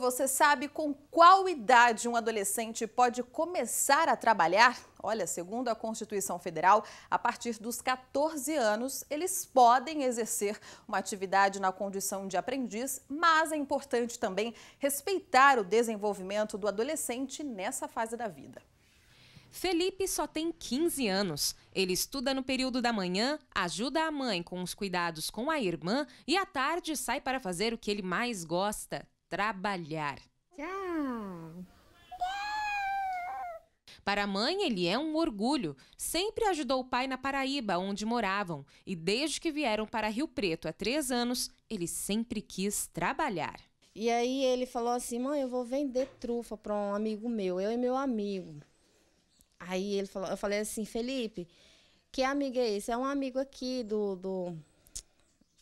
Você sabe com qual idade um adolescente pode começar a trabalhar? Olha, segundo a Constituição Federal, a partir dos 14 anos, eles podem exercer uma atividade na condição de aprendiz, mas é importante também respeitar o desenvolvimento do adolescente nessa fase da vida. Felipe só tem 15 anos. Ele estuda no período da manhã, ajuda a mãe com os cuidados com a irmã e à tarde sai para fazer o que ele mais gosta, trabalhar. Tchau! Para a mãe, ele é um orgulho. Sempre ajudou o pai na Paraíba, onde moravam. E desde que vieram para Rio Preto há três anos, ele sempre quis trabalhar. E aí ele falou assim: mãe, eu vou vender trufa para um amigo meu, eu e meu amigo. Aí ele falou, eu falei assim: Felipe, que amigo é esse? É um amigo aqui do, do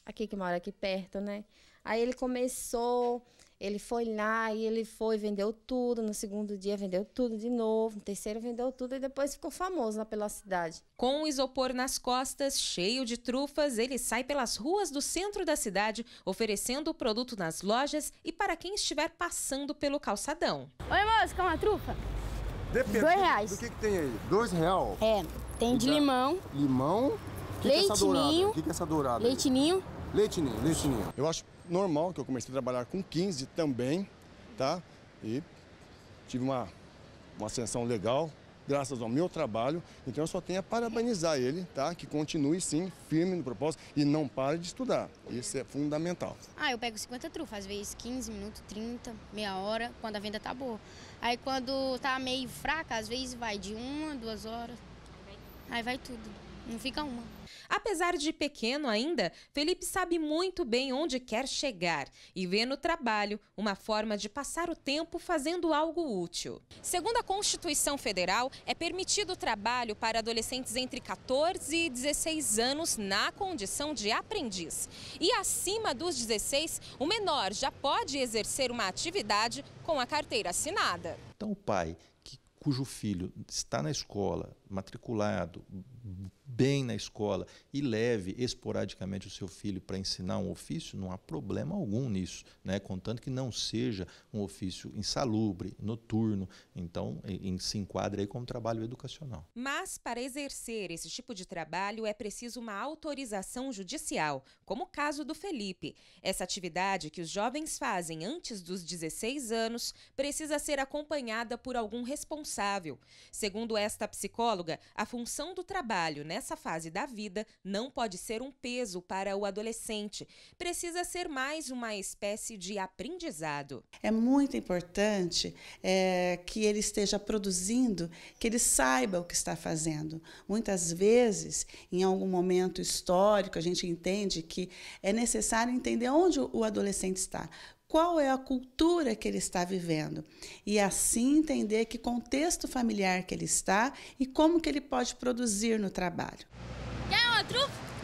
aqui que mora aqui perto, né? Aí ele começou, ele foi lá e ele foi, vendeu tudo. No segundo dia vendeu tudo de novo. No terceiro vendeu tudo e depois ficou famoso lá pela cidade. Com o isopor nas costas, cheio de trufas, ele sai pelas ruas do centro da cidade, oferecendo o produto nas lojas e para quem estiver passando pelo calçadão. Oi, moço, quer uma trufa? Depende. Dois reais. Do que, que tem aí? Dois real? É, tem de limão. Limão? Que leite que é ninho. O que, que, é essa dourada? Leite ninho. Leite ninho, leite ninho. Eu acho normal que eu comecei a trabalhar com 15 também, tá? E tive uma, uma ascensão legal, graças ao meu trabalho. Então eu só tenho a parabenizar ele, tá? Que continue sim, firme no propósito e não pare de estudar. Isso é fundamental. Ah, eu pego 50 trufas, às vezes 15 minutos, 30, meia hora, quando a venda tá boa. Aí quando tá meio fraca, às vezes vai de uma, duas horas. Aí vai tudo. Não fica uma. Apesar de pequeno ainda, Felipe sabe muito bem onde quer chegar e vê no trabalho uma forma de passar o tempo fazendo algo útil. Segundo a Constituição Federal, é permitido o trabalho para adolescentes entre 14 e 16 anos na condição de aprendiz. E acima dos 16, o menor já pode exercer uma atividade com a carteira assinada. Então, o pai que, cujo filho está na escola, matriculado, bem na escola e leve esporadicamente o seu filho para ensinar um ofício, não há problema algum nisso, né? contanto que não seja um ofício insalubre, noturno, então em, se enquadra aí como trabalho educacional. Mas para exercer esse tipo de trabalho é preciso uma autorização judicial, como o caso do Felipe. Essa atividade que os jovens fazem antes dos 16 anos precisa ser acompanhada por algum responsável. Segundo esta psicóloga, a função do trabalho nessa essa fase da vida não pode ser um peso para o adolescente. Precisa ser mais uma espécie de aprendizado. É muito importante é, que ele esteja produzindo, que ele saiba o que está fazendo. Muitas vezes, em algum momento histórico, a gente entende que é necessário entender onde o adolescente está qual é a cultura que ele está vivendo e assim entender que contexto familiar que ele está e como que ele pode produzir no trabalho. Quer